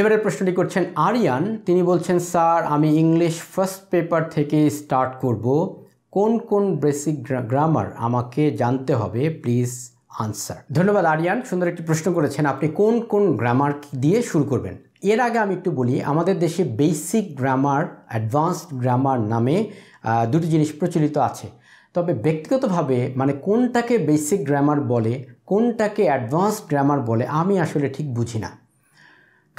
এবারে প্রশ্নটি করছেন আরিয়ান তিনি বলছেন স্যার আমি ইংলিশ ফার্স্ট পেপার থেকে স্টার্ট করব কোন কোন বেসিক গ্রামার আমাকে জানতে হবে প্লিজ আনসার ধন্যবাদ আরিয়ান সুন্দর একটি প্রশ্ন করেছেন আপনি কোন কোন গ্রামার দিয়ে শুরু করবেন এর আগে আমি একটু বলি আমাদের দেশে বেসিক গ্রামার অ্যাডভান্সড গ্রামার নামে দুটি জিনিস প্রচলিত আছে তবে ব্যক্তিগতভাবে মানে কোনটাকে বেসিক গ্রামার বলে কোনটাকে অ্যাডভান্সড গ্রামার বলে আমি আসলে ঠিক বুঝি না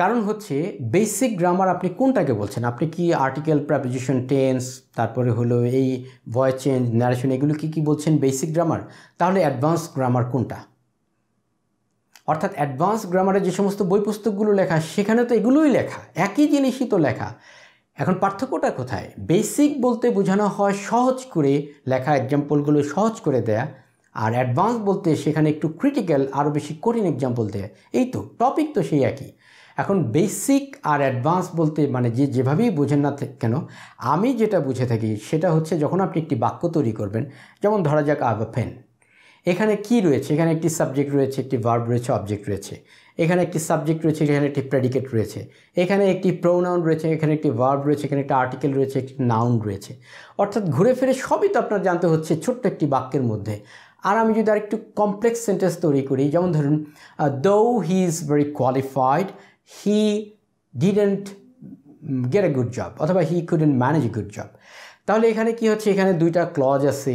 কারণ হচ্ছে বেসিক গ্রামার আপনি কোনটাকে বলছেন আপনি কি আর্টিকেল প্রাপোজিশন টেন্স তারপরে হলো এই ভয়েস চেঞ্জ ন্যারেশন এগুলো কি কি বলছেন বেসিক গ্রামার তাহলে অ্যাডভান্স গ্রামার কোনটা অর্থাৎ অ্যাডভান্স গ্রামারের যে সমস্ত বই পুস্তকগুলো লেখা সেখানে তো এগুলোই লেখা একই জিনিসই তো লেখা এখন পার্থক্যটা কোথায় বেসিক বলতে বোঝানো হয় সহজ করে লেখা এক্সাম্পলগুলো সহজ করে দেয়া আর অ্যাডভান্স বলতে সেখানে একটু ক্রিটিক্যাল আরও বেশি কঠিন এক্সাম্পল দেয় এই তো টপিক তো সেই একই এখন বেসিক আর অ্যাডভান্স বলতে মানে যে যেভাবেই বোঝেন না কেন আমি যেটা বুঝে থাকি সেটা হচ্ছে যখন আপনি একটি বাক্য তৈরি করবেন যেমন ধরা যাক আভ ফেন এখানে কি রয়েছে এখানে একটি সাবজেক্ট রয়েছে একটি ভার্ব রয়েছে অবজেক্ট রয়েছে এখানে একটি সাবজেক্ট রয়েছে এখানে একটি প্রেডিকেট রয়েছে এখানে একটি প্রোনাউন রয়েছে এখানে একটি ভার্ব রয়েছে এখানে একটা আর্টিকেল রয়েছে একটি নাউন রয়েছে অর্থাৎ ঘুরে ফিরে সবই তো আপনার জানতে হচ্ছে ছোট্ট একটি বাক্যের মধ্যে আর আমি যদি আরেকটু কমপ্লেক্স সেন্টেন্স তৈরি করি যেমন ধরুন though he is very qualified he didn't get a good job অথবা he couldn't manage a good job তাহলে এখানে কি হচ্ছে এখানে দুইটা ক্লজ আছে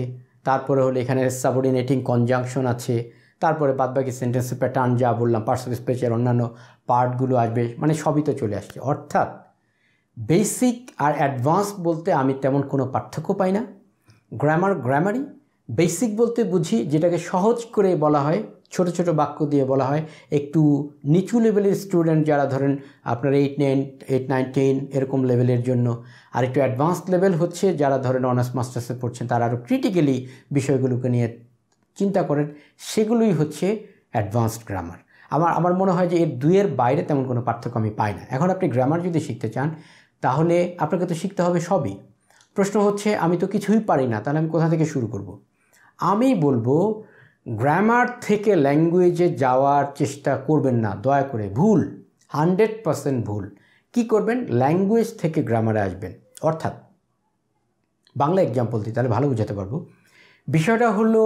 তারপরে হলো এখানে সাবঅর্ডিনেটিং কনজাংশন আছে তারপরে বাদবাকি সেন্টেন্সের প্যাটার্ন যা বললাম পার্সেল স্পেচের অন্যান্য পার্টগুলো আসবে মানে সবই তো চলে আসছে অর্থাৎ বেসিক আর অ্যাডভান্স বলতে আমি তেমন কোনো পার্থক্য পাই না গ্রামার গ্রামারই বেসিক বলতে বুঝি যেটাকে সহজ করে বলা হয় ছোট ছোট বাক্য দিয়ে বলা হয় একটু নিচু লেভেলের স্টুডেন্ট যারা ধরেন আপনার eight nine eight nine ten এরকম লেভেলের জন্য আর একটু অ্যাডভান্স লেভেল হচ্ছে যারা ধরেন অনার্স মাস্টার্সে পড়ছেন তারা আরও ক্রিটিক্যালি বিষয়গুলোকে নিয়ে চিন্তা করেন সেগুলোই হচ্ছে অ্যাডভান্সড গ্রামার আমার আমার মনে হয় যে এর দুয়ের বাইরে তেমন কোনো পার্থক্য আমি পাই না এখন আপনি গ্রামার যদি শিখতে চান তাহলে আপনাকে তো শিখতে হবে সবই প্রশ্ন হচ্ছে আমি তো কিছুই পারি না তাহলে আমি কোথা থেকে শুরু করব। আমি বলবো গ্রামার থেকে ল্যাঙ্গুয়েজে যাওয়ার চেষ্টা করবেন না দয়া করে ভুল হান্ড্রেড পারসেন্ট ভুল কি করবেন ল্যাঙ্গুয়েজ থেকে গ্রামারে আসবেন অর্থাৎ বাংলা এক্সাম্পল দিই তাহলে ভালো বোঝাতে পারবো বিষয়টা হলো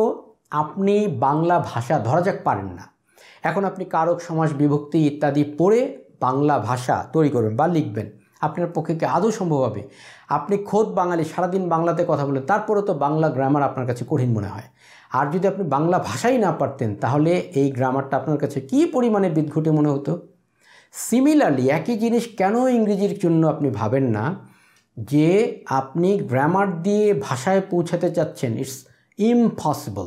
আপনি বাংলা ভাষা ধরা যাক পারেন না এখন আপনি কারক সমাজ বিভক্তি ইত্যাদি পড়ে বাংলা ভাষা তৈরি করবেন বা লিখবেন আপনার পক্ষে কি আদৌ সম্ভব হবে আপনি খোদ বাঙালি সারাদিন বাংলাতে কথা বলেন তারপরে তো বাংলা গ্রামার আপনার কাছে কঠিন মনে হয় আর যদি আপনি বাংলা ভাষাই না পারতেন তাহলে এই গ্রামারটা আপনার কাছে কী পরিমাণে বিদঘুটে মনে হতো সিমিলারলি একই জিনিস কেন ইংরেজির জন্য আপনি ভাবেন না যে আপনি গ্রামার দিয়ে ভাষায় পৌঁছাতে চাচ্ছেন ইটস ইম্পসিবল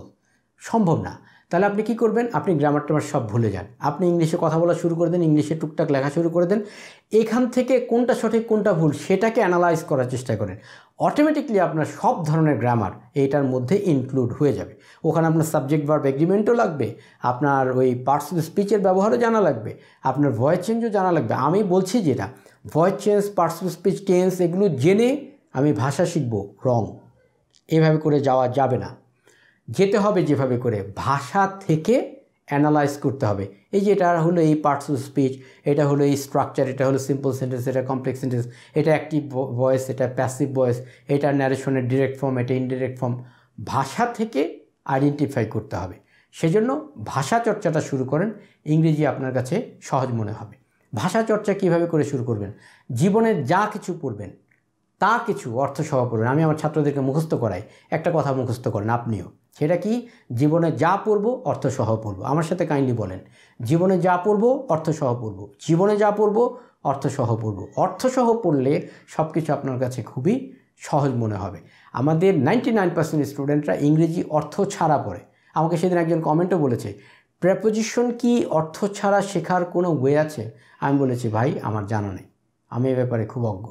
সম্ভব না তাহলে আপনি কি করবেন আপনি গ্রামার টামার সব ভুলে যান আপনি ইংলিশে কথা বলা শুরু করে দেন ইংলিশে টুকটাক লেখা শুরু করে দেন এখান থেকে কোনটা সঠিক কোনটা ভুল সেটাকে অ্যানালাইজ করার চেষ্টা করেন অটোমেটিকলি আপনার সব ধরনের গ্রামার এইটার মধ্যে ইনক্লুড হয়ে যাবে ওখানে আপনার সাবজেক্ট বার এগ্রিমেন্টও লাগবে আপনার ওই পার্টস স্পিচের ব্যবহারও জানা লাগবে আপনার ভয়েস চেঞ্জও জানা লাগবে আমি বলছি যেটা voice change parts speech tense এগুলো জেনে আমি ভাষা শিখবো রং এভাবে করে যাওয়া যাবে না যেতে হবে যেভাবে করে ভাষা থেকে অ্যানালাইজ করতে হবে এই যে এটা হলো এই পার্টস অফ স্পিচ এটা হলো এই স্ট্রাকচার এটা হলো সিম্পল সেন্টেন্স এটা কমপ্লেক্স সেন্টেন্স এটা অ্যাক্টিভ ভয়েস এটা প্যাসিভ ভয়েস এটা ন্যারেশনের ডিরেক্ট ফর্ম এটা ইনডিরেক্ট ফর্ম ভাষা থেকে আইডেন্টিফাই করতে হবে সেজন্য ভাষা চর্চাটা শুরু করেন ইংরেজি আপনার কাছে সহজ মনে হবে ভাষা চর্চা কিভাবে করে শুরু করবেন জীবনের যা কিছু পড়বেন তা কিছু অর্থ সহ পড়বেন আমি আমার ছাত্রদেরকে মুখস্থ করাই একটা কথা মুখস্থ করেন আপনিও সেটা কি জীবনে যা পড়ব অর্থসহ পড়ব আমার সাথে কাইন্ডলি বলেন জীবনে যা পড়ব অর্থসহ পড়ব জীবনে যা পড়ব অর্থসহ পড়ব অর্থসহ পড়লে সব কিছু আপনার কাছে খুবই সহজ মনে হবে আমাদের নাইনটি নাইন পার্সেন্ট স্টুডেন্টরা ইংরেজি অর্থ ছাড়া পড়ে আমাকে সেদিন একজন কমেন্টও বলেছে প্রেপোজিশন কি অর্থ ছাড়া শেখার কোনো ওয়ে আছে আমি বলেছি ভাই আমার জানা নেই আমি এ ব্যাপারে খুব অজ্ঞ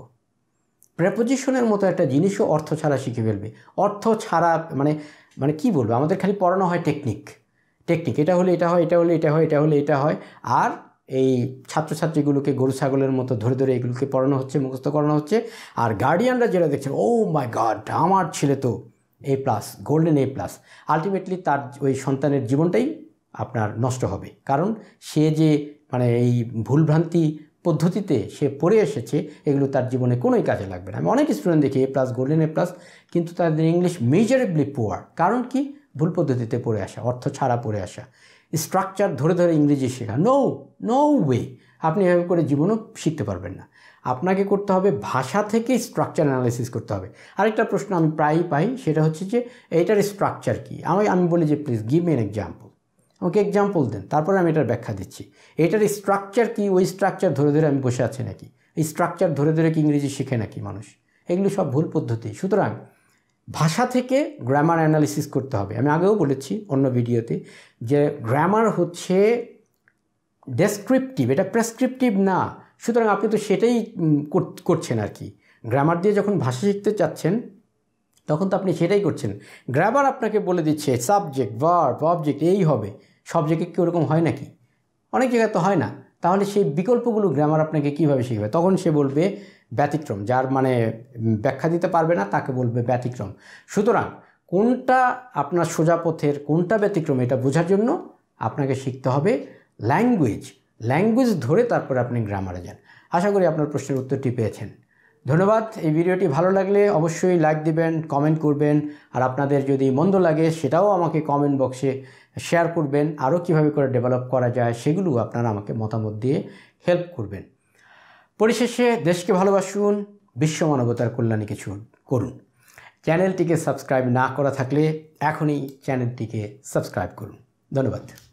প্রেপোজিশনের মতো একটা জিনিসও অর্থ ছাড়া শিখে ফেলবে অর্থ ছাড়া মানে মানে কি বলবো আমাদের খালি পড়ানো হয় টেকনিক টেকনিক এটা হলে এটা হয় এটা হলে এটা হয় এটা হলে এটা হয় আর এই ছাত্রছাত্রীগুলোকে গরু ছাগলের মতো ধরে ধরে এগুলোকে পড়ানো হচ্ছে মুখস্থ করানো হচ্ছে আর গার্ডিয়ানরা যেটা দেখছে ও মাই গড আমার ছেলে তো A plus golden A plus ultimately তার ওই সন্তানের জীবনটাই আপনার নষ্ট হবে কারণ সে যে মানে এই ভুলভ্রান্তি পদ্ধতিতে সে পড়ে এসেছে এগুলো তার জীবনে কোনোই কাজে লাগবে না আমি অনেক স্টুডেন্ট দেখি A plus golden A plus কিন্তু তাদের ইংলিশ মেজারেবলি পোয়ার কারণ কি ভুল পদ্ধতিতে পড়ে আসা অর্থ ছাড়া পড়ে আসা স্ট্রাকচার ধরে ধরে ইংরেজি শেখা নো নো ওয়ে আপনি এভাবে করে জীবনও শিখতে পারবেন না আপনাকে করতে হবে ভাষা থেকে স্ট্রাকচার অ্যানালাইসিস করতে হবে আরেকটা প্রশ্ন আমি প্রায়ই পাই সেটা হচ্ছে যে এইটার স্ট্রাকচার কি আমি আমি বলি যে please give me an example আমাকে এক্সাম্পল দেন তারপরে আমি এটার ব্যাখ্যা দিচ্ছি এটার স্ট্রাকচার কি ওই স্ট্রাকচার ধরে ধরে আমি বসে আছি নাকি এই স্ট্রাকচার ধরে ধরে কি ইংরেজি শিখে নাকি মানুষ এগুলো সব ভুল পদ্ধতি সুতরাং ভাষা থেকে গ্রামার অ্যানালিসিস করতে হবে আমি আগেও বলেছি অন্য ভিডিওতে যে গ্রামার হচ্ছে ডেসক্রিপটিভ এটা প্রেসক্রিপটিভ না সুতরাং আপনি তো সেটাই করছেন আর কি গ্রামার দিয়ে যখন ভাষা শিখতে চাচ্ছেন তখন তো আপনি সেটাই করছেন গ্রামার আপনাকে বলে দিচ্ছে সাবজেক্ট ভার্ব অবজেক্ট এই হবে সব জায়গায় কি ওরকম হয় নাকি অনেক জায়গায় তো হয় না তাহলে সেই বিকল্পগুলো গ্রামার আপনাকে কীভাবে শিখবে তখন সে বলবে ব্যতিক্রম যার মানে ব্যাখ্যা দিতে পারবে না তাকে বলবে ব্যতিক্রম সুতরাং কোনটা আপনার সোজা পথের কোনটা ব্যতিক্রম এটা বোঝার জন্য আপনাকে শিখতে হবে ল্যাঙ্গুয়েজ ল্যাঙ্গুয়েজ ধরে তারপরে আপনি গ্রামারে যান আশা করি আপনার প্রশ্নের উত্তরটি পেয়েছেন ধন্যবাদ এই ভিডিওটি ভালো লাগলে অবশ্যই লাইক দিবেন কমেন্ট করবেন আর আপনাদের যদি মন্দ লাগে সেটাও আমাকে কমেন্ট বক্সে শেয়ার করবেন আরও কিভাবে করে ডেভেলপ করা যায় সেগুলো আপনারা আমাকে মতামত দিয়ে হেল্প করবেন পরিশেষে দেশকে ভালোবাসুন বিশ্ব মানবতার কল্যাণে কিছু করুন চ্যানেলটিকে সাবস্ক্রাইব না করা থাকলে এখনই চ্যানেলটিকে সাবস্ক্রাইব করুন ধন্যবাদ